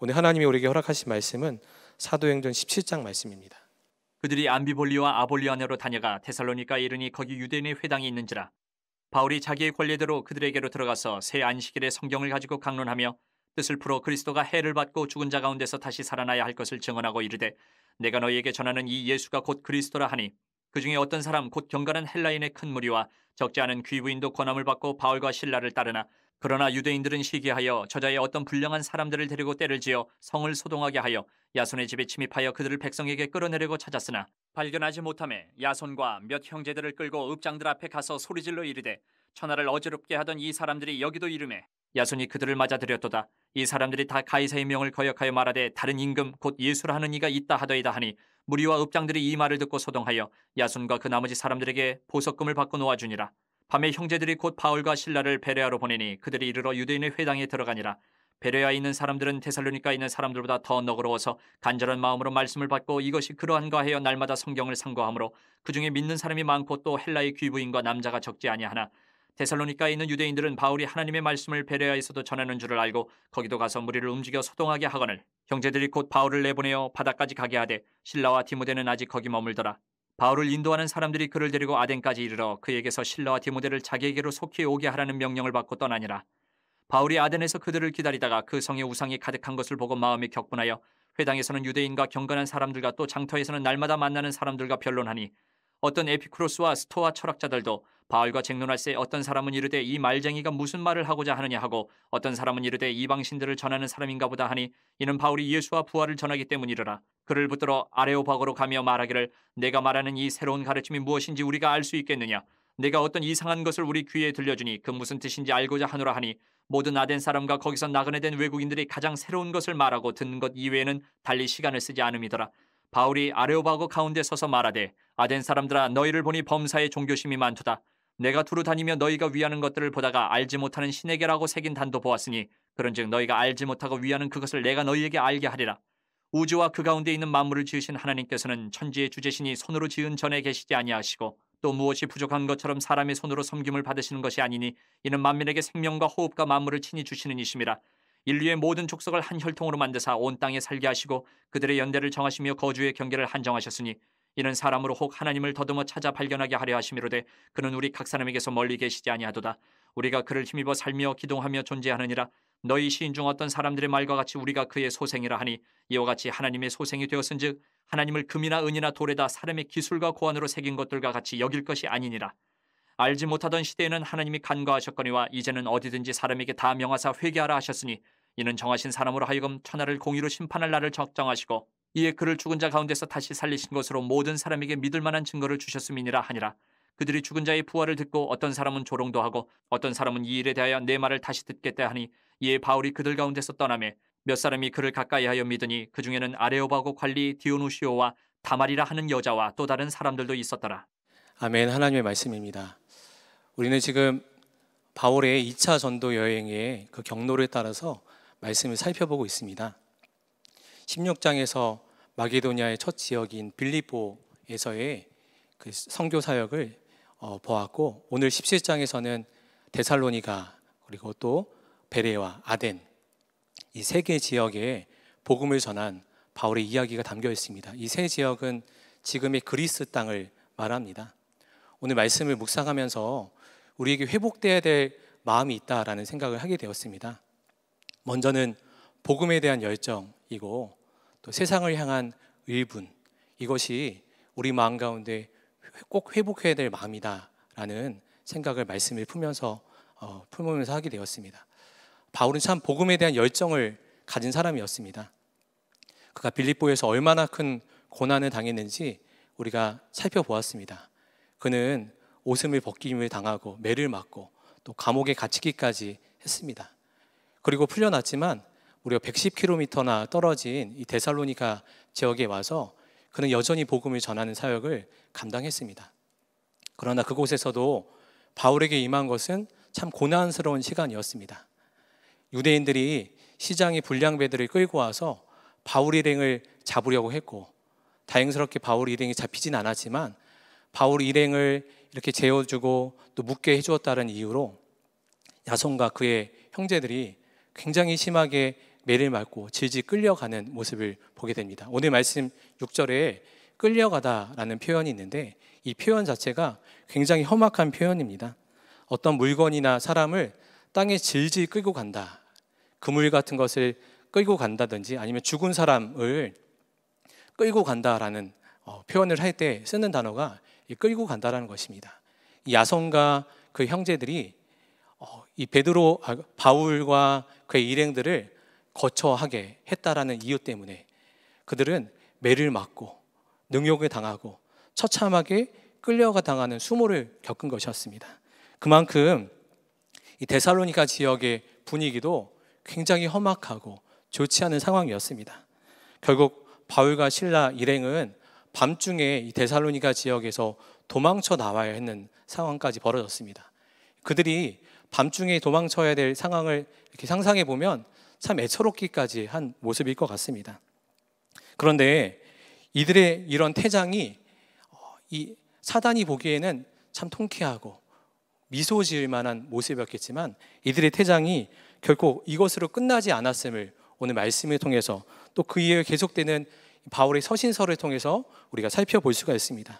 오늘 하나님이 우리에게 허락하신 말씀은 사도행전 17장 말씀입니다. 그들이 암비볼리와 아볼리아네로 다녀가 테살로니카 이르니 거기 유대인의 회당이 있는지라 바울이 자기의 권리대로 그들에게로 들어가서 새안식일에 성경을 가지고 강론하며 뜻을 풀어 그리스도가 해를 받고 죽은 자 가운데서 다시 살아나야 할 것을 증언하고 이르되 내가 너희에게 전하는 이 예수가 곧 그리스도라 하니 그 중에 어떤 사람 곧 경건한 헬라인의 큰 무리와 적지 않은 귀부인도 권함을 받고 바울과 신라를 따르나 그러나 유대인들은 시기하여 저자의 어떤 불량한 사람들을 데리고 때를 지어 성을 소동하게 하여 야손의 집에 침입하여 그들을 백성에게 끌어내려고 찾았으나 발견하지 못함에 야손과 몇 형제들을 끌고 읍장들 앞에 가서 소리질러 이르되 천하를 어지럽게 하던 이 사람들이 여기도 이름에 야손이 그들을 맞아들였도다 이 사람들이 다 가이사의 명을 거역하여 말하되 다른 임금 곧 예수라 하는 이가 있다 하더이다 하니 무리와 읍장들이 이 말을 듣고 소동하여 야손과 그 나머지 사람들에게 보석금을 받고 놓아주니라 밤에 형제들이 곧 바울과 신라를 베레아로 보내니 그들이 이르러 유대인의 회당에 들어가니라. 베레아에 있는 사람들은 데살로니카 있는 사람들보다 더 너그러워서 간절한 마음으로 말씀을 받고 이것이 그러한가 하여 날마다 성경을 상고하므로 그 중에 믿는 사람이 많고 또 헬라의 귀부인과 남자가 적지 아니하나 데살로니카에 있는 유대인들은 바울이 하나님의 말씀을 베레아에서도 전하는 줄을 알고 거기도 가서 무리를 움직여 소동하게 하거늘 형제들이 곧 바울을 내보내어 바다까지 가게 하되 신라와 디모데는 아직 거기 머물더라 바울을 인도하는 사람들이 그를 데리고 아덴까지 이르러 그에게서 실라와 디모데를 자기에게로 속히 오게 하라는 명령을 받고 떠나니라. 바울이 아덴에서 그들을 기다리다가 그성의 우상이 가득한 것을 보고 마음이 격분하여 회당에서는 유대인과 경건한 사람들과 또 장터에서는 날마다 만나는 사람들과 변론하니 어떤 에피크로스와 스토아 철학자들도 바울과 쟁론할세 어떤 사람은 이르되 이 말쟁이가 무슨 말을 하고자 하느냐 하고 어떤 사람은 이르되 이방 신들을 전하는 사람인가 보다 하니 이는 바울이 예수와 부활을 전하기 때문이라 그를 붙들어 아레오박으로 가며 말하기를 내가 말하는 이 새로운 가르침이 무엇인지 우리가 알 수 있겠느냐 내가 어떤 이상한 것을 우리 귀에 들려주니 그 무슨 뜻인지 알고자 하노라 하니 모든 아덴 사람과 거기서 나그네된 외국인들이 가장 새로운 것을 말하고 듣는 것 이외에는 달리 시간을 쓰지 않음이더라 바울이 아레오바고 가운데 서서 말하되 아덴 사람들아 너희를 보니 범사에 종교심이 많도다 내가 두루 다니며 너희가 위하는 것들을 보다가 알지 못하는 신에게라고 새긴 단도 보았으니 그런즉 너희가 알지 못하고 위하는 그것을 내가 너희에게 알게 하리라. 우주와 그 가운데 있는 만물을 지으신 하나님께서는 천지의 주제신이 손으로 지은 전에 계시지 아니하시고 또 무엇이 부족한 것처럼 사람의 손으로 섬김을 받으시는 것이 아니니 이는 만민에게 생명과 호흡과 만물을 친히 주시는 이심이라. 인류의 모든 족속을 한 혈통으로 만드사 온 땅에 살게 하시고 그들의 연대를 정하시며 거주의 경계를 한정하셨으니 이는 사람으로 혹 하나님을 더듬어 찾아 발견하게 하려 하심이로되 그는 우리 각 사람에게서 멀리 계시지 아니하도다 우리가 그를 힘입어 살며 기동하며 존재하느니라 너희 시인 중 어떤 사람들의 말과 같이 우리가 그의 소생이라 하니 이와 같이 하나님의 소생이 되었은즉 하나님을 금이나 은이나 돌에다 사람의 기술과 고안으로 새긴 것들과 같이 여길 것이 아니니라 알지 못하던 시대에는 하나님이 간과하셨거니와 이제는 어디든지 사람에게 다 명하사 회개하라 하셨으니 이는 정하신 사람으로 하여금 천하를 공의로 심판할 날을 적정하시고 이에 그를 죽은 자 가운데서 다시 살리신 것으로 모든 사람에게 믿을 만한 증거를 주셨음이니라 하니라. 그들이 죽은 자의 부활을 듣고 어떤 사람은 조롱도 하고 어떤 사람은 이 일에 대하여 내 말을 다시 듣겠다 하니 이에 바울이 그들 가운데서 떠나매 몇 사람이 그를 가까이하여 믿으니 그 중에는 아레오바고 관리 디오누시오와 다말이라 하는 여자와 또 다른 사람들도 있었더라. 아멘 하나님의 말씀입니다. 우리는 지금 바울의 2차 전도 여행의 그 경로를 따라서 말씀을 살펴보고 있습니다. 16장에서 마게도니아의 첫 지역인 빌리보에서의 그 성교 사역을 어, 보았고 오늘 17장에서는 데살로니가 그리고 또 베레와 아덴 이 세 개 지역에 복음을 전한 바울의 이야기가 담겨 있습니다. 이 세 지역은 지금의 그리스 땅을 말합니다. 오늘 말씀을 묵상하면서 우리에게 회복되어야될 마음이 있다라는 생각을 하게 되었습니다. 먼저는 복음에 대한 열정이고 또 세상을 향한 의분 이것이 우리 마음 가운데 꼭 회복해야 될 마음이다라는 생각을 말씀을 품면서 어, 풀면서 하게 되었습니다. 바울은 참 복음에 대한 열정을 가진 사람이었습니다. 그가 빌립보에서 얼마나 큰 고난을 당했는지 우리가 살펴보았습니다. 그는 옷음을 벗김을 당하고 매를 맞고 또 감옥에 갇히기까지 했습니다. 그리고 풀려났지만 무려 110km나 떨어진 이데살로니카 지역에 와서 그는 여전히 복음을 전하는 사역을 감당했습니다. 그러나 그곳에서도 바울에게 임한 것은 참 고난스러운 시간이었습니다. 유대인들이 시장의 불량배들을 끌고 와서 바울 일행을 잡으려고 했고 다행스럽게 바울 일행이 잡히진 않았지만 바울 일행을 이렇게 재워주고 또 묵게 해주었다는 이유로 야손과 그의 형제들이 굉장히 심하게 매를맞고 질질 끌려가는 모습을 보게 됩니다. 오늘 말씀 6절에 끌려가다라는 표현이 있는데 이 표현 자체가 굉장히 험악한 표현입니다. 어떤 물건이나 사람을 땅에 질질 끌고 간다. 그물 같은 것을 끌고 간다든지 아니면 죽은 사람을 끌고 간다라는 어, 표현을 할 때 쓰는 단어가 끌고 간다라는 것입니다. 야성과 그 형제들이 어, 이 베드로 아, 바울과 그의 일행들을 거처하게 했다라는 이유 때문에 그들은 매를 맞고 능욕을 당하고 처참하게 끌려가 당하는 수모를 겪은 것이었습니다. 그만큼 이 데살로니가 지역의 분위기도 굉장히 험악하고 좋지 않은 상황이었습니다. 결국 바울과 신라 일행은 밤중에 이 데살로니가 지역에서 도망쳐 나와야 했는 상황까지 벌어졌습니다. 그들이 밤중에 도망쳐야 될 상황을 이렇게 상상해 보면 참 애처롭기까지 한 모습일 것 같습니다. 그런데 이들의 이런 태장이 어, 이 사단이 보기에는 참 통쾌하고 미소 지을 만한 모습이었겠지만 이들의 태장이 결코 이것으로 끝나지 않았음을 오늘 말씀을 통해서 또 그 이후에 계속되는 바울의 서신서를 통해서 우리가 살펴볼 수가 있습니다.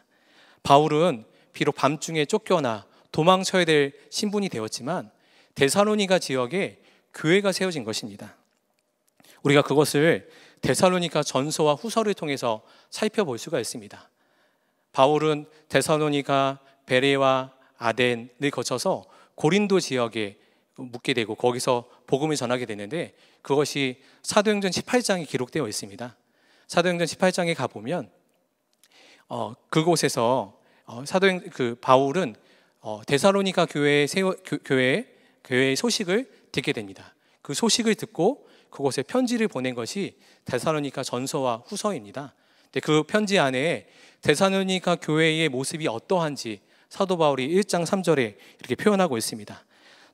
바울은 비록 밤중에 쫓겨나 도망쳐야 될 신분이 되었지만 데살로니가 지역에 교회가 세워진 것입니다. 우리가 그것을 데살로니가 전서와 후서를 통해서 살펴볼 수가 있습니다. 바울은 데살로니가 베레와 아덴을 거쳐서 고린도 지역에 묻게 되고 거기서 복음을 전하게 되는데 그것이 사도행전 18장에 기록되어 있습니다. 사도행전 18장에 가 보면 어, 그곳에서 어, 사도행 그 바울은 어, 데살로니가 교회에 세워, 교, 교회 교회의 소식을 듣게 됩니다. 그 소식을 듣고 그곳에 편지를 보낸 것이 대사로니가 전서와 후서입니다. 그 편지 안에 대사로니가 교회의 모습이 어떠한지 사도 바울이 1장 3절에 이렇게 표현하고 있습니다.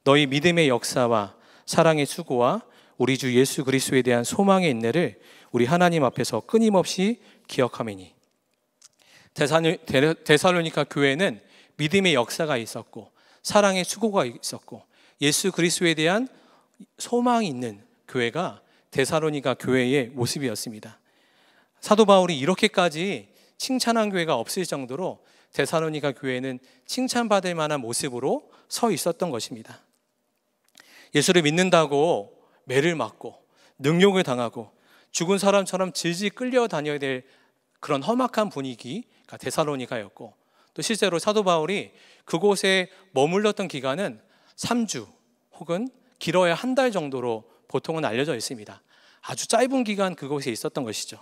너희 믿음의 역사와 사랑의 수고와 우리 주 예수 그리스도에 대한 소망의 인내를 우리 하나님 앞에서 끊임없이 기억하매니 대사로니까 교회는 믿음의 역사가 있었고 사랑의 수고가 있었고 예수 그리스도에 대한 소망이 있는 교회가 데사로니가 교회의 모습이었습니다. 사도 바울이 이렇게까지 칭찬한 교회가 없을 정도로 데사로니가 교회는 칭찬받을 만한 모습으로 서 있었던 것입니다. 예수를 믿는다고 매를 맞고 능욕을 당하고 죽은 사람처럼 질질 끌려다녀야 될 그런 험악한 분위기가 데사로니가였고 또 실제로 사도 바울이 그곳에 머물렀던 기간은 3주 혹은 길어야 한 달 정도로 보통은 알려져 있습니다. 아주 짧은 기간 그곳에 있었던 것이죠.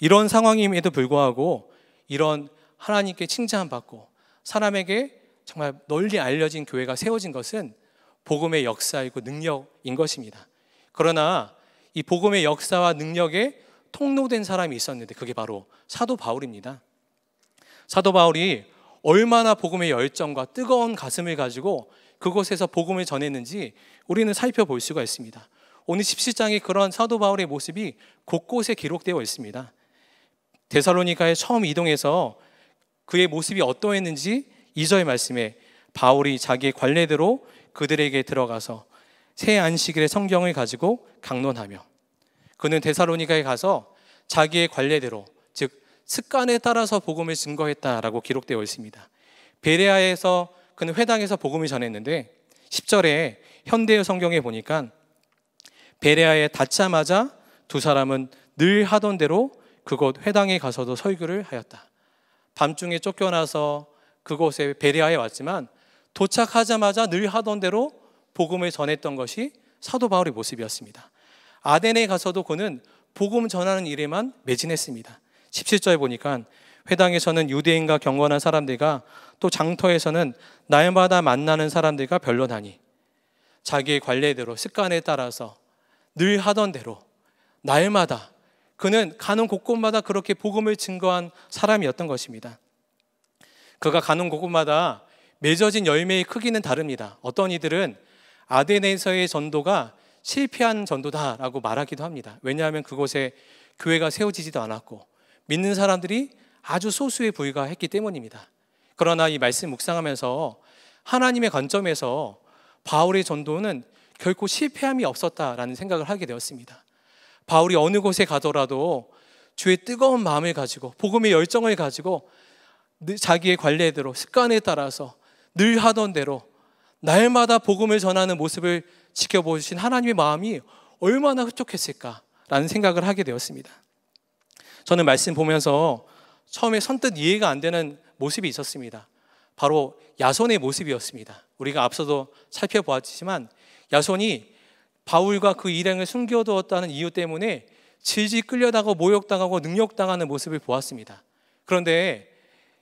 이런 상황임에도 불구하고 이런 하나님께 칭찬받고 사람에게 정말 널리 알려진 교회가 세워진 것은 복음의 역사이고 능력인 것입니다. 그러나 이 복음의 역사와 능력에 통로된 사람이 있었는데 그게 바로 사도 바울입니다. 사도 바울이 얼마나 복음의 열정과 뜨거운 가슴을 가지고 그곳에서 복음을 전했는지 우리는 살펴볼 수가 있습니다. 오늘 17장의 그런 사도 바울의 모습이 곳곳에 기록되어 있습니다. 데살로니가에 처음 이동해서 그의 모습이 어떠했는지 2절 말씀에 바울이 자기의 관례대로 그들에게 들어가서 새 안식일의 성경을 가지고 강론하며 그는 데살로니가에 가서 자기의 관례대로 즉 습관에 따라서 복음을 증거했다라고 기록되어 있습니다. 베레아에서 그는 회당에서 복음을 전했는데 10절에 현대의 성경에 보니까 베레아에 닿자마자 두 사람은 늘 하던 대로 그곳 회당에 가서도 설교를 하였다. 밤중에 쫓겨나서 그곳에 베레아에 왔지만 도착하자마자 늘 하던 대로 복음을 전했던 것이 사도 바울의 모습이었습니다. 아덴에 가서도 그는 복음 전하는 일에만 매진했습니다. 17절에 보니까 회당에서는 유대인과 경건한 사람들과 또 장터에서는 날마다 만나는 사람들과 변론하니 자기의 관례대로 습관에 따라서 늘 하던 대로 날마다 그는 가는 곳곳마다 그렇게 복음을 증거한 사람이었던 것입니다. 그가 가는 곳곳마다 맺어진 열매의 크기는 다릅니다. 어떤 이들은 아데네서의 전도가 실패한 전도다라고 말하기도 합니다. 왜냐하면 그곳에 교회가 세워지지도 않았고 믿는 사람들이 아주 소수의 부위가 했기 때문입니다. 그러나 이 말씀 묵상하면서 하나님의 관점에서 바울의 전도는 결코 실패함이 없었다라는 생각을 하게 되었습니다. 바울이 어느 곳에 가더라도 주의 뜨거운 마음을 가지고 복음의 열정을 가지고 자기의 관례대로 습관에 따라서 늘 하던 대로 날마다 복음을 전하는 모습을 지켜보신 하나님의 마음이 얼마나 흡족했을까라는 생각을 하게 되었습니다. 저는 말씀 보면서 처음에 선뜻 이해가 안 되는 모습이 있었습니다. 바로 야손의 모습이었습니다. 우리가 앞서도 살펴보았지만 야손이 바울과 그 일행을 숨겨두었다는 이유 때문에 질질 끌려다가 모욕당하고 능욕당하는 모습을 보았습니다. 그런데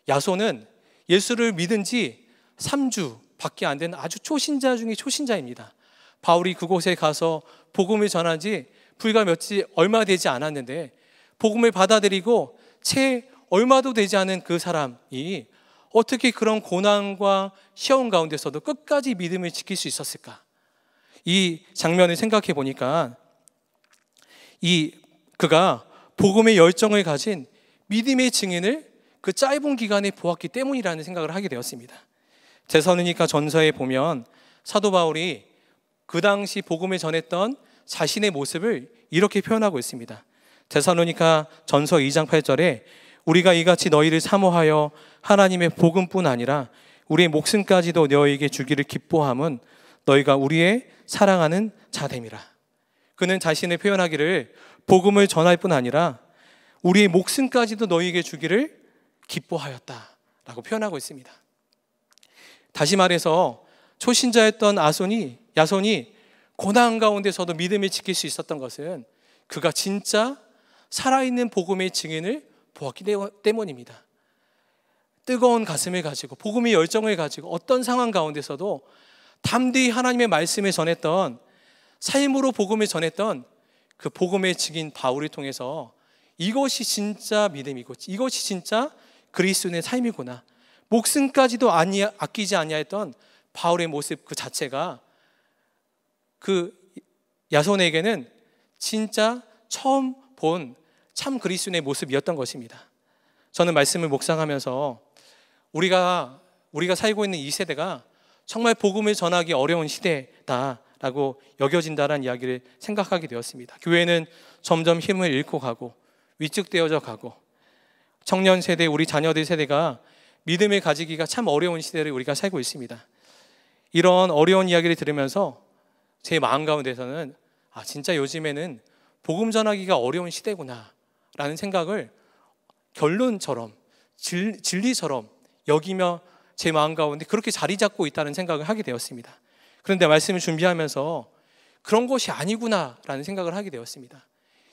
야손은 예수를 믿은 지 3주 밖에 안 된 아주 초신자 중에 초신자입니다. 바울이 그곳에 가서 복음을 전한 지 불과 며칠 얼마 되지 않았는데 복음을 받아들이고 채 얼마도 되지 않은 그 사람이 어떻게 그런 고난과 시험 가운데서도 끝까지 믿음을 지킬 수 있었을까? 이 장면을 생각해 보니까 이 그가 복음의 열정을 가진 믿음의 증인을 그 짧은 기간에 보았기 때문이라는 생각을 하게 되었습니다. 제선우니까 전서에 보면 사도 바울이 그 당시 복음을 전했던 자신의 모습을 이렇게 표현하고 있습니다. 제사노니카 전서 2장 8절에 우리가 이같이 너희를 사모하여 하나님의 복음뿐 아니라 우리의 목숨까지도 너희에게 주기를 기뻐함은 너희가 우리의 사랑하는 자됨이라. 그는 자신의 표현하기를 복음을 전할 뿐 아니라 우리의 목숨까지도 너희에게 주기를 기뻐하였다라고 표현하고 있습니다. 다시 말해서 초신자였던 아손이 야손이 고난 가운데서도 믿음을 지킬 수 있었던 것은 그가 진짜 살아있는 복음의 증인을 보았기 때문입니다. 뜨거운 가슴을 가지고 복음의 열정을 가지고 어떤 상황 가운데서도 담대히 하나님의 말씀을 전했던 삶으로 복음을 전했던 그 복음의 증인 바울을 통해서 이것이 진짜 믿음이고 이것이 진짜 그리스도의 삶이구나. 목숨까지도 아니, 아끼지 아니하였던 바울의 모습 그 자체가 그 야손에게는 진짜 처음 본참 그리스도인의 모습이었던 것입니다. 저는 말씀을 묵상하면서 우리가 우리가 살고 있는 이 세대가 정말 복음을 전하기 어려운 시대다라고 여겨진다는 이야기를 생각하게 되었습니다. 교회는 점점 힘을 잃고 가고 위축되어져 가고 청년 세대 우리 자녀들 세대가 믿음을 가지기가 참 어려운 시대를 우리가 살고 있습니다. 이런 어려운 이야기를 들으면서 제 마음 가운데서는 아 진짜 요즘에는 복음 전하기가 어려운 시대구나 라는 생각을 결론처럼 진, 리처럼 여기며 제 마음 가운데 그렇게 자리 잡고 있다는 생각을 하게 되었습니다. 그런데 말씀을 준비하면서 그런 것이 아니구나라는 생각을 하게 되었습니다.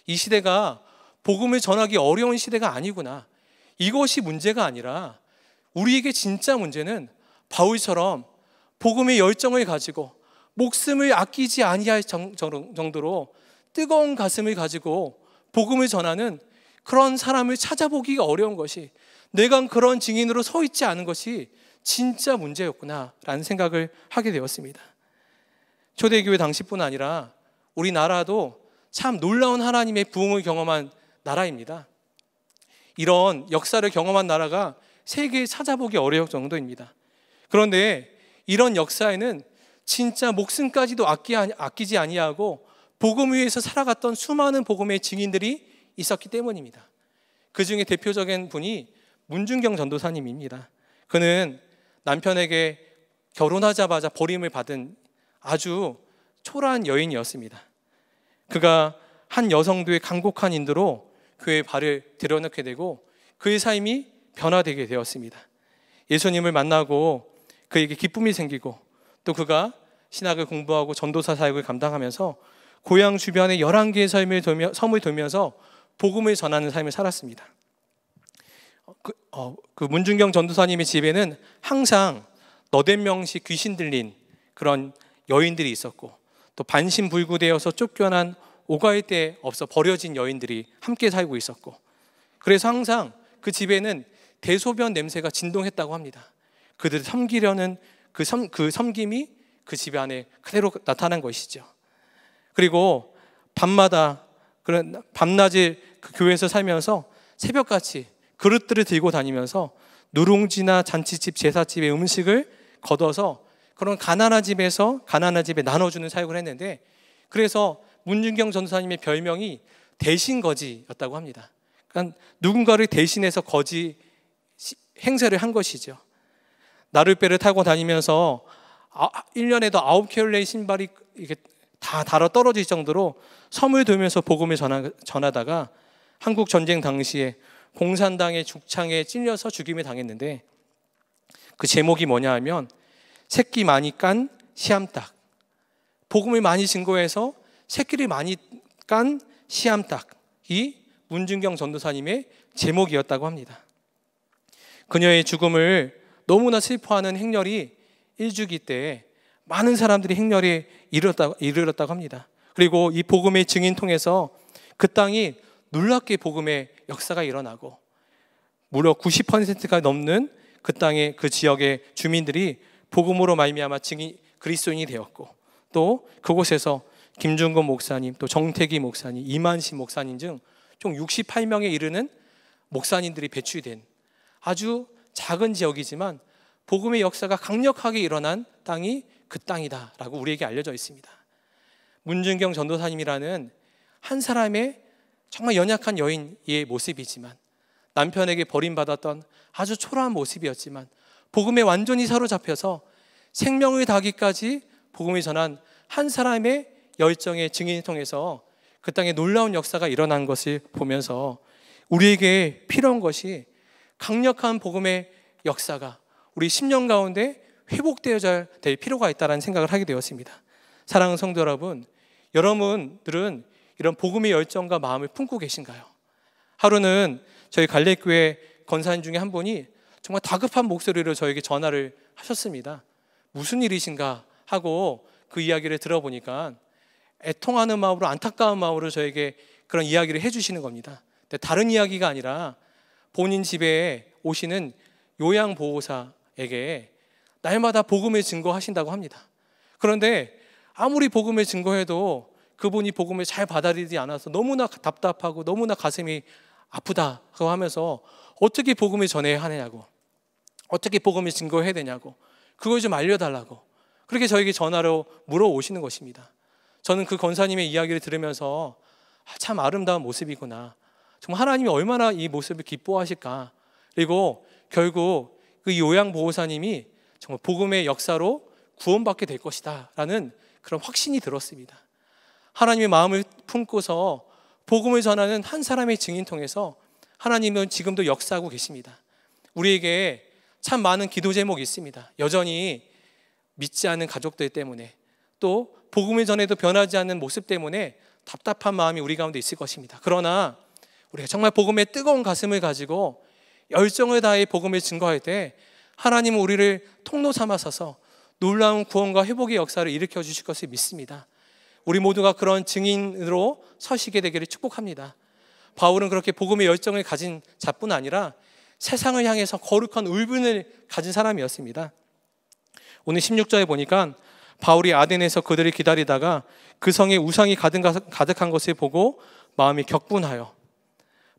이 시대가 복음을 전하기 어려운 시대가 아니구나. 이것이 문제가 아니라 우리에게 진짜 문제는 바울처럼 복음의 열정을 가지고 목숨을 아끼지 아니할 정도로 뜨거운 가슴을 가지고 복음을 전하는 그런 사람을 찾아보기가 어려운 것이 내가 그런 증인으로 서 있지 않은 것이 진짜 문제였구나라는 생각을 하게 되었습니다. 초대교회 당시뿐 아니라 우리나라도 참 놀라운 하나님의 부흥을 경험한 나라입니다. 이런 역사를 경험한 나라가 세계에 찾아보기 어려울 정도입니다. 그런데 이런 역사에는 진짜 목숨까지도 아끼, 지 아니하고 복음 위에서 살아갔던 수많은 복음의 증인들이 있었기 때문입니다. 그 중에 대표적인 분이 문준경 전도사님입니다. 그는 남편에게 결혼하자마자 버림을 받은 아주 초라한 여인이었습니다. 그가 한 여성도의 강곡한 인도로 그의 발을 들여놓게 되고 그의 삶이 변화되게 되었습니다. 예수님을 만나고 그에게 기쁨이 생기고 또 그가 신학을 공부하고 전도사 사역을 감당하면서 고향 주변의 11개의 섬을 돌면서 복음을 전하는 삶을 살았습니다. 그, 어, 그 문준경 전도사님의 집에는 항상 너댓 명시 귀신 들린 그런 여인들이 있었고 또 반신불구되어서 쫓겨난 오가일 때 없어 버려진 여인들이 함께 살고 있었고 그래서 항상 그 집에는 대소변 냄새가 진동했다고 합니다. 그들을 섬기려는 그, 섬, 그 섬김이 그 집 안에 그대로 나타난 것이죠. 그리고 밤마다 그런 밤낮이 그 교회에서 살면서 새벽같이 그릇들을 들고 다니면서 누룽지나 잔치집, 제사집의 음식을 걷어서 그런 가난한 집에서 가난한 집에 나눠주는 사역을 했는데 그래서 문준경 전사님의 별명이 대신 거지였다고 합니다. 그러니까 누군가를 대신해서 거지 행세를 한 것이죠. 나룻배를 타고 다니면서 1년에도 아, 9켤레의 신발이 이렇게 다 달아 떨어질 정도로 섬을 돌면서 복음을 전하, 다가 한국 전쟁 당시에 공산당의 죽창에 찔려서 죽임을 당했는데 그 제목이 뭐냐 하면 새끼 많이 깐 시암닭 복음을 많이 증거해서 새끼를 많이 깐 시암닭이 문준경 전도사님의 제목이었다고 합니다. 그녀의 죽음을 너무나 슬퍼하는 행렬이 일주기 때 많은 사람들이 행렬이 이르렀다, 이르렀다고 합니다. 그리고 이 복음의 증인 통해서 그 땅이 놀랍게 복음의 역사가 일어나고 무려 90%가 넘는 그 땅의 그 지역의 주민들이 복음으로 말미암아 증인 그리스도인이 되었고 또 그곳에서 김준건 목사님 또 정태기 목사님 이만신 목사님 등 총 68명에 이르는 목사님들이 배출된 아주 작은 지역이지만 복음의 역사가 강력하게 일어난 땅이 그 땅이다라고 우리에게 알려져 있습니다. 문준경 전도사님이라는 한 사람의 정말 연약한 여인의 모습이지만 남편에게 버림받았던 아주 초라한 모습이었지만 복음에 완전히 사로잡혀서 생명을 다하까지 복음을 전한 한 사람의 열정의 증인을 통해서 그 땅에 놀라운 역사가 일어난 것을 보면서 우리에게 필요한 것이 강력한 복음의 역사가 우리 10년 가운데 회복되어야 될 필요가 있다는 생각을 하게 되었습니다. 사랑하는 성도 여러분, 여러분들은 이런 복음의 열정과 마음을 품고 계신가요? 하루는 저희 갈래교회 건사인 중에 한 분이 정말 다급한 목소리로 저에게 전화를 하셨습니다. 무슨 일이신가 하고 그 이야기를 들어보니까 애통하는 마음으로 안타까운 마음으로 저에게 그런 이야기를 해주시는 겁니다. 근데 다른 이야기가 아니라 본인 집에 오시는 요양보호사에게 날마다 복음을 증거하신다고 합니다. 그런데 아무리 복음을 증거해도 그분이 복음을 잘 받아들이지 않아서 너무나 답답하고 너무나 가슴이 아프다고 하면서 어떻게 복음을 전해야 하느냐고 어떻게 복음을 증거해야 되냐고 그걸 좀 알려달라고 그렇게 저에게 전화로 물어오시는 것입니다. 저는 그 권사님의 이야기를 들으면서 아, 참 아름다운 모습이구나. 정말 하나님이 얼마나 이 모습을 기뻐하실까. 그리고 결국 그 요양보호사님이 정말 복음의 역사로 구원받게 될 것이다라는 그런 확신이 들었습니다. 하나님의 마음을 품고서 복음을 전하는 한 사람의 증인 통해서 하나님은 지금도 역사하고 계십니다. 우리에게 참 많은 기도 제목이 있습니다. 여전히 믿지 않는 가족들 때문에 또 복음을 전해도 변하지 않는 모습 때문에 답답한 마음이 우리 가운데 있을 것입니다. 그러나 우리가 정말 복음의 뜨거운 가슴을 가지고 열정을 다해 복음을 증거할 때 하나님은 우리를 통로 삼아서서 놀라운 구원과 회복의 역사를 일으켜 주실 것을 믿습니다. 우리 모두가 그런 증인으로 서시게 되기를 축복합니다. 바울은 그렇게 복음의 열정을 가진 자뿐 아니라 세상을 향해서 거룩한 울분을 가진 사람이었습니다. 오늘 16절에 보니까 바울이 아덴에서 그들을 기다리다가 그 성에 우상이 가득한 것을 보고 마음이 격분하여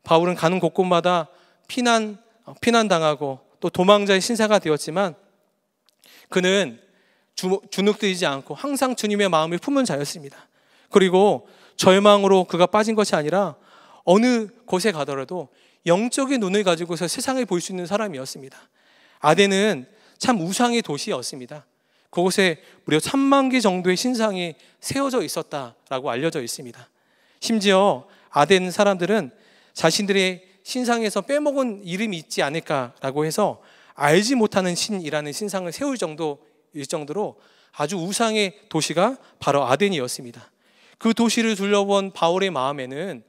바울은 가는 곳곳마다 피난, 피난당하고 또 도망자의 신사가 되었지만 그는 주, 주눅들이지 않고 항상 주님의 마음을 품은 자였습니다. 그리고 절망으로 그가 빠진 것이 아니라 어느 곳에 가더라도 영적인 눈을 가지고서 세상을 볼 수 있는 사람이었습니다. 아덴은 참 우상의 도시였습니다. 그곳에 무려 3만 개 정도의 신상이 세워져 있었다라고 알려져 있습니다. 심지어 아덴 사람들은 자신들의 신상에서 빼먹은 이름이 있지 않을까라고 해서 알지 못하는 신이라는 신상을 세울 정도일 정도로 아주 우상의 도시가 바로 아덴이었습니다. 그 도시를 둘러본 바울의 마음에는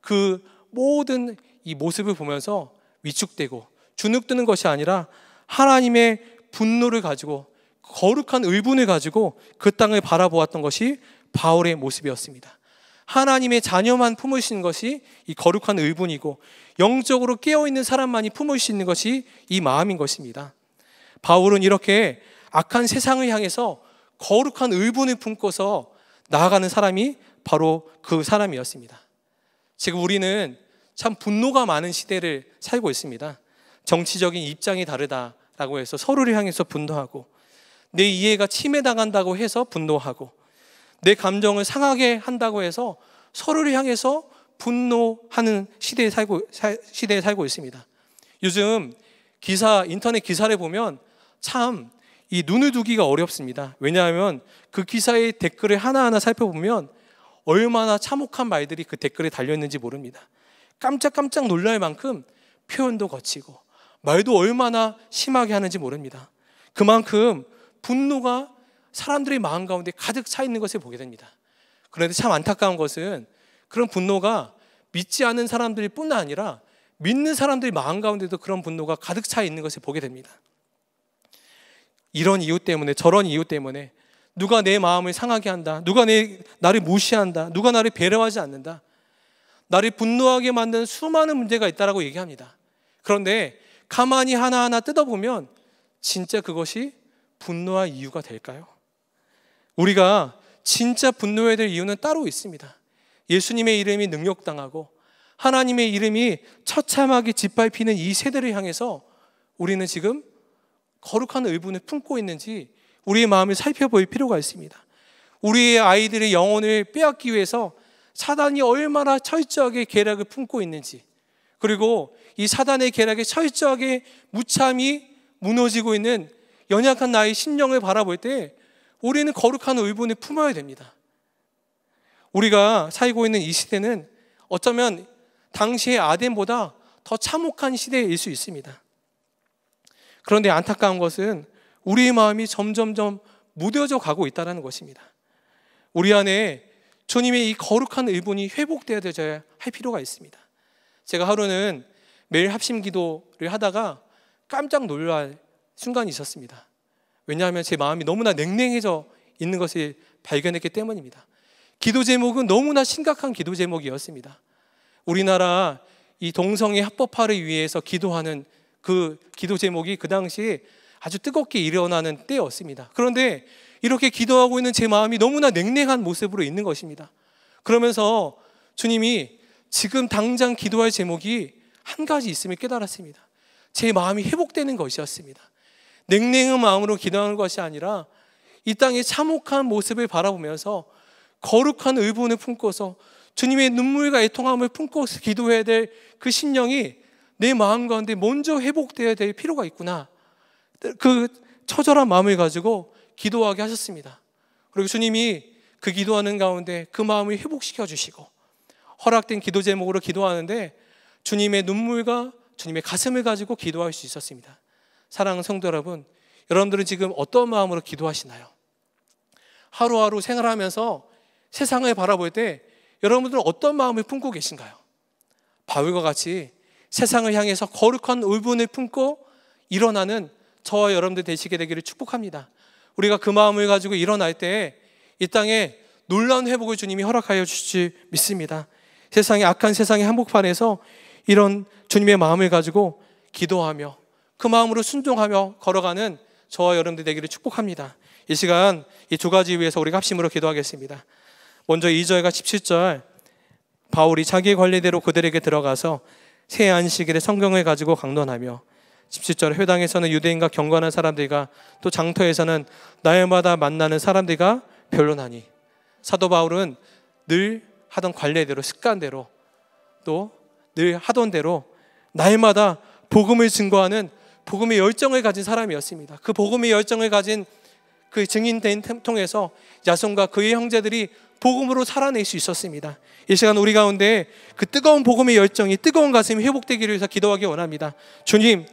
그 모든 이 모습을 보면서 위축되고 주눅드는 것이 아니라 하나님의 분노를 가지고 거룩한 의분을 가지고 그 땅을 바라보았던 것이 바울의 모습이었습니다. 하나님의 자녀만 품을 수 있는 것이 이 거룩한 의분이고 영적으로 깨어있는 사람만이 품을 수 있는 것이 이 마음인 것입니다. 바울은 이렇게 악한 세상을 향해서 거룩한 의분을 품고서 나아가는 사람이 바로 그 사람이었습니다. 지금 우리는 참 분노가 많은 시대를 살고 있습니다. 정치적인 입장이 다르다라고 해서 서로를 향해서 분노하고 내 이해가 침해당한다고 해서 분노하고 내 감정을 상하게 한다고 해서 서로를 향해서 분노하는 시대에 살고, 사, 시대에 살고 있습니다. 요즘 기사, 인터넷 기사를 보면 참 이 눈을 두기가 어렵습니다. 왜냐하면 그 기사의 댓글을 하나하나 살펴보면 얼마나 참혹한 말들이 그 댓글에 달려있는지 모릅니다. 깜짝깜짝 놀랄 만큼 표현도 거치고 말도 얼마나 심하게 하는지 모릅니다. 그만큼 분노가 사람들의 마음 가운데 가득 차 있는 것을 보게 됩니다. 그런데 참 안타까운 것은 그런 분노가 믿지 않은 사람들뿐 아니라 믿는 사람들의 마음 가운데도 그런 분노가 가득 차 있는 것을 보게 됩니다. 이런 이유 때문에 저런 이유 때문에 누가 내 마음을 상하게 한다. 누가 내 나를 무시한다. 누가 나를 배려하지 않는다. 나를 분노하게 만드는 수많은 문제가 있다고 얘기합니다. 그런데 가만히 하나하나 뜯어보면 진짜 그것이 분노할 이유가 될까요? 우리가 진짜 분노해야 될 이유는 따로 있습니다. 예수님의 이름이 능욕당하고 하나님의 이름이 처참하게 짓밟히는 이 세대를 향해서 우리는 지금 거룩한 의분을 품고 있는지 우리의 마음을 살펴볼 필요가 있습니다. 우리의 아이들의 영혼을 빼앗기 위해서 사단이 얼마나 철저하게 계략을 품고 있는지 그리고 이 사단의 계략에 철저하게 무참히 무너지고 있는 연약한 나의 심령을 바라볼 때 우리는 거룩한 의분을 품어야 됩니다. 우리가 살고 있는 이 시대는 어쩌면 당시의 아덴보다 더 참혹한 시대일 수 있습니다. 그런데 안타까운 것은 우리의 마음이 점점점 무뎌져 가고 있다는 것입니다. 우리 안에 주님의 이 거룩한 의분이 회복되어야 할 필요가 있습니다. 제가 하루는 매일 합심 기도를 하다가 깜짝 놀랄 순간이 있었습니다. 왜냐하면 제 마음이 너무나 냉랭해져 있는 것을 발견했기 때문입니다. 기도 제목은 너무나 심각한 기도 제목이었습니다. 우리나라 이 동성애 합법화를 위해서 기도하는 그 기도 제목이 그 당시 아주 뜨겁게 일어나는 때였습니다. 그런데 이렇게 기도하고 있는 제 마음이 너무나 냉랭한 모습으로 있는 것입니다. 그러면서 주님이 지금 당장 기도할 제목이 한 가지 있음을 깨달았습니다. 제 마음이 회복되는 것이었습니다. 냉랭한 마음으로 기도하는 것이 아니라 이 땅의 참혹한 모습을 바라보면서 거룩한 의분을 품고서 주님의 눈물과 애통함을 품고 기도해야 될 그신령이내 마음 가운데 먼저 회복되어야 될 필요가 있구나. 그 처절한 마음을 가지고 기도하게 하셨습니다. 그리고 주님이 그 기도하는 가운데 그 마음을 회복시켜 주시고 허락된 기도 제목으로 기도하는데 주님의 눈물과 주님의 가슴을 가지고 기도할 수 있었습니다. 사랑하는 성도 여러분, 여러분들은 지금 어떤 마음으로 기도하시나요? 하루하루 생활하면서 세상을 바라볼 때 여러분들은 어떤 마음을 품고 계신가요? 바울과 같이 세상을 향해서 거룩한 울분을 품고 일어나는 저와 여러분들 되시게 되기를 축복합니다. 우리가 그 마음을 가지고 일어날 때 이 땅에 놀라운 회복을 주님이 허락하여 주실 믿습니다. 세상의 악한 세상의 한복판에서 이런 주님의 마음을 가지고 기도하며 그 마음으로 순종하며 걸어가는 저와 여러분들 되기를 축복합니다. 이 시간 이 두 가지 위해서 우리가 합심으로 기도하겠습니다. 먼저 2절과 17절 바울이 자기 관리대로 그들에게 들어가서 새 안식일에 성경을 가지고 강론하며 17절 회당에서는 유대인과 경건한 사람들과 또 장터에서는 날마다 만나는 사람들과 변론하니 사도 바울은 늘 하던 관례대로 습관대로 또 늘 하던 대로 날마다 복음을 증거하는 복음의 열정을 가진 사람이었습니다. 그 복음의 열정을 가진 그 증인된 통해서 야손과 그의 형제들이 복음으로 살아낼 수 있었습니다. 이 시간 우리 가운데 그 뜨거운 복음의 열정이 뜨거운 가슴이 회복되기를 위해서 기도하기 원합니다. 주님,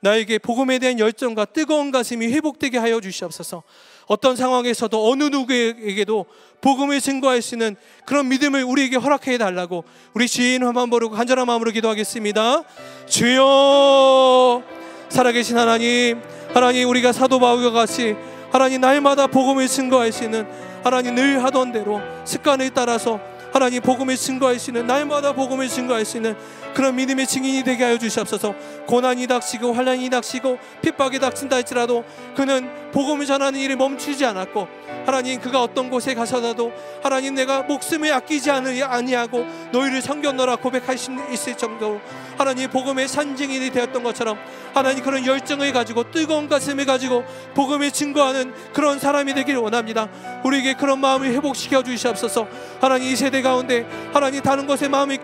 나에게 복음에 대한 열정과 뜨거운 가슴이 회복되게 하여 주시옵소서. 어떤 상황에서도 어느 누구에게도 복음을 증거할 수 있는 그런 믿음을 우리에게 허락해 달라고 우리 주인 한번 부르고 간절한 마음으로 기도하겠습니다. 주여 살아계신 하나님, 하나님 우리가 사도 바울과 같이 하나님 날마다 복음을 증거하시는 하나님 늘 하던 대로 습관에 따라서 하나님 복음을 증거하시는 날마다 복음을 증거하시는 그런 믿음의 증인이 되게 하여 주시옵소서 고난이 닥치고 환란이 닥치고 핍박이 닥친다 할지라도 그는 복음을 전하는 일이 멈추지 않았고 하나님 그가 어떤 곳에 가서라도 하나님 내가 목숨을 아끼지 않으니 아니하고 너희를 섬겼노라 고백할 수 있을 정도로 하나님 복음의 산증인이 되었던 것처럼 하나님 그런 열정을 가지고 뜨거운 가슴을 가지고 복음을 증거하는 그런 사람이 되기를 원합니다. 우리에게 그런 마음을 회복시켜 주시옵소서. 하나님 이 세대 가운데 하나님 다른 곳에마음이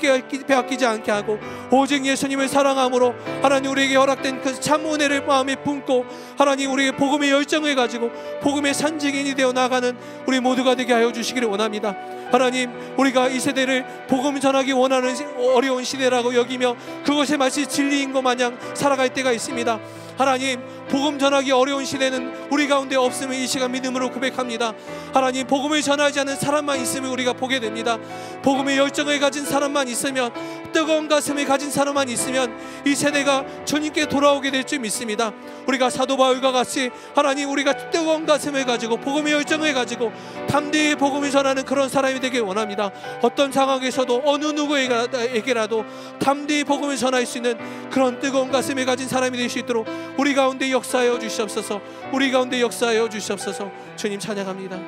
빼앗기지 않게 하고 오직 예수님을 사랑함으로 하나님 우리에게 허락된 그참 은혜를 마음에 품고 하나님 우리에게 복음의 열정 확정을 가지고 복음의 산증인이 되어 나가는 우리 모두가 되게 하여 주시기를 원합니다. 하나님, 우리가 이 세대를 복음 전하기 원하는 어려운 시대라고 여기며 그것에 마치 진리인 것 마냥 살아갈 때가 있습니다. 하나님 복음 전하기 어려운 시대는 우리 가운데 없음을 이 시간 믿음으로 고백합니다. 하나님 복음을 전하지 않은 사람만 있으면 우리가 보게 됩니다. 복음의 열정을 가진 사람만 있으면 뜨거운 가슴을 가진 사람만 있으면 이 세대가 주님께 돌아오게 될 줄 믿습니다. 우리가 사도 바울과 같이 하나님 우리가 뜨거운 가슴을 가지고 복음의 열정을 가지고 담대히 복음을 전하는 그런 사람이 되길 원합니다. 어떤 상황에서도 어느 누구에게라도 담대히 복음을 전할 수 있는 그런 뜨거운 가슴을 가진 사람이 될 수 있도록 우리 가운데 역사하여 주시옵소서. 우리 가운데 역사하여 주시옵소서. 주님 찬양합니다.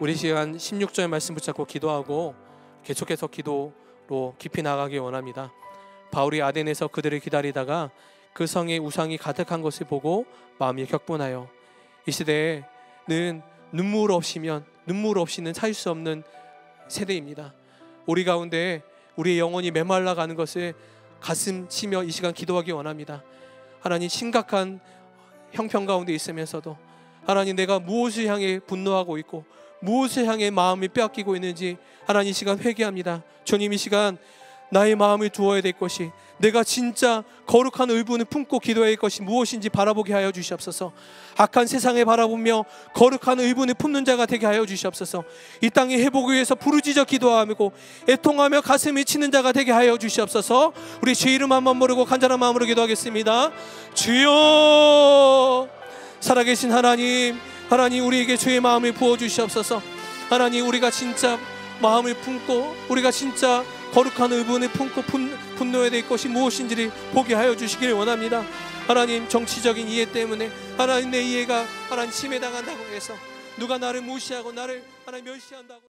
우리 시간 16절 말씀 붙잡고 기도하고 계속해서 기도로 깊이 나가기 원합니다. 바울이 아덴에서 그들을 기다리다가 그 성에 우상이 가득한 것을 보고 마음이 격분하여 이시대는 눈물 없이면 눈물 없이는 살 수 없는 세대입니다. 우리 가운데 우리의 영혼이 메말라 가는 것을 가슴 치며 이 시간 기도하기 원합니다. 하나님 심각한 형편 가운데 있으면서도 하나님 내가 무엇을 향해 분노하고 있고 무엇을 향해 마음이 빼앗기고 있는지 하나님 이 시간 회개합니다. 주님 이 시간 나의 마음을 두어야 될 것이 내가 진짜 거룩한 의분을 품고 기도할 것이 무엇인지 바라보게 하여 주시옵소서. 악한 세상에 바라보며 거룩한 의분을 품는 자가 되게 하여 주시옵소서. 이 땅의 회복을 위해서 부르짖어 기도하고 애통하며 가슴이 치는 자가 되게 하여 주시옵소서. 우리 주 이름 한 번 모르고 간절한 마음으로 기도하겠습니다. 주여 살아계신 하나님 하나님 우리에게 주의 마음을 부어 주시옵소서. 하나님 우리가 진짜 마음을 품고 우리가 진짜 거룩한 의분을 품고 분, 노해야될 것이 무엇인지를 보게 하여 주시길 원합니다. 하나님 정치적인 이해 때문에 하나님 내 이해가 하나님 침해당한다고 해서 누가 나를 무시하고 나를 하나님 멸시한다고